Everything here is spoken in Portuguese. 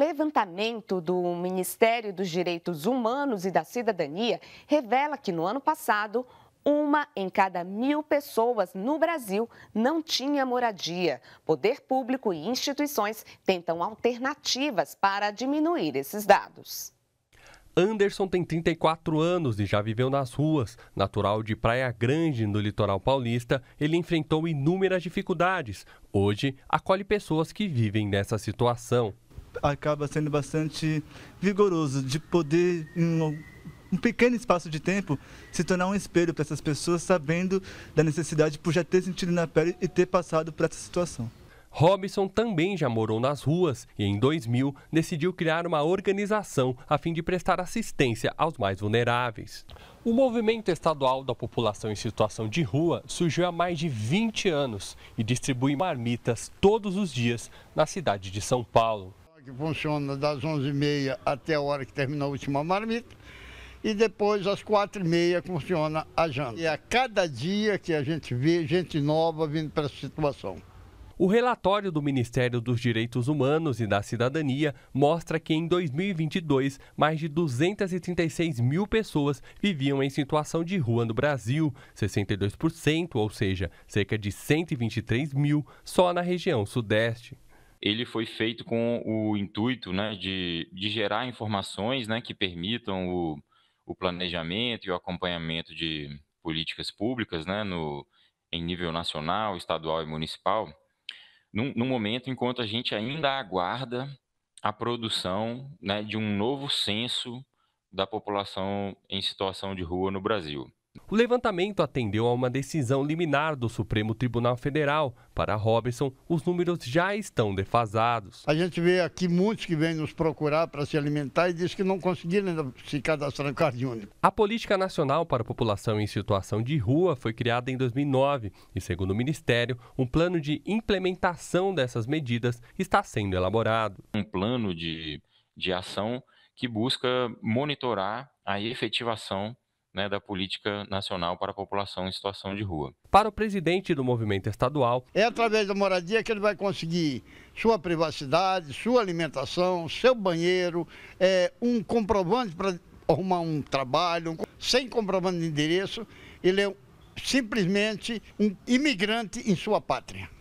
levantamento do Ministério dos Direitos Humanos e da Cidadania revela que no ano passado, uma em cada mil pessoas no Brasil não tinha moradia. Poder público e instituições tentam alternativas para diminuir esses dados. Anderson tem 34 anos e já viveu nas ruas. Natural de Praia Grande, no litoral paulista, ele enfrentou inúmeras dificuldades. Hoje, acolhe pessoas que vivem nessa situação acaba sendo bastante vigoroso de poder, em um pequeno espaço de tempo, se tornar um espelho para essas pessoas, sabendo da necessidade por já ter sentido na pele e ter passado por essa situação. Robson também já morou nas ruas e, em 2000, decidiu criar uma organização a fim de prestar assistência aos mais vulneráveis. O movimento estadual da população em situação de rua surgiu há mais de 20 anos e distribui marmitas todos os dias na cidade de São Paulo que funciona das 11h30 até a hora que termina a última marmita. E depois, às quatro e meia, funciona a janta. E é a cada dia que a gente vê gente nova vindo para essa situação. O relatório do Ministério dos Direitos Humanos e da Cidadania mostra que em 2022, mais de 236 mil pessoas viviam em situação de rua no Brasil, 62%, ou seja, cerca de 123 mil, só na região Sudeste ele foi feito com o intuito né, de, de gerar informações né, que permitam o, o planejamento e o acompanhamento de políticas públicas né, no, em nível nacional, estadual e municipal, num, num momento enquanto a gente ainda aguarda a produção né, de um novo censo da população em situação de rua no Brasil. O levantamento atendeu a uma decisão liminar do Supremo Tribunal Federal. Para Robinson, os números já estão defasados. A gente vê aqui muitos que vêm nos procurar para se alimentar e diz que não conseguiram se cadastrar no Card Único. A Política Nacional para a População em Situação de Rua foi criada em 2009 e, segundo o Ministério, um plano de implementação dessas medidas está sendo elaborado. Um plano de, de ação que busca monitorar a efetivação né, da política nacional para a população em situação de rua. Para o presidente do movimento estadual, é através da moradia que ele vai conseguir sua privacidade, sua alimentação, seu banheiro, é, um comprovante para arrumar um trabalho, sem comprovante de endereço, ele é simplesmente um imigrante em sua pátria.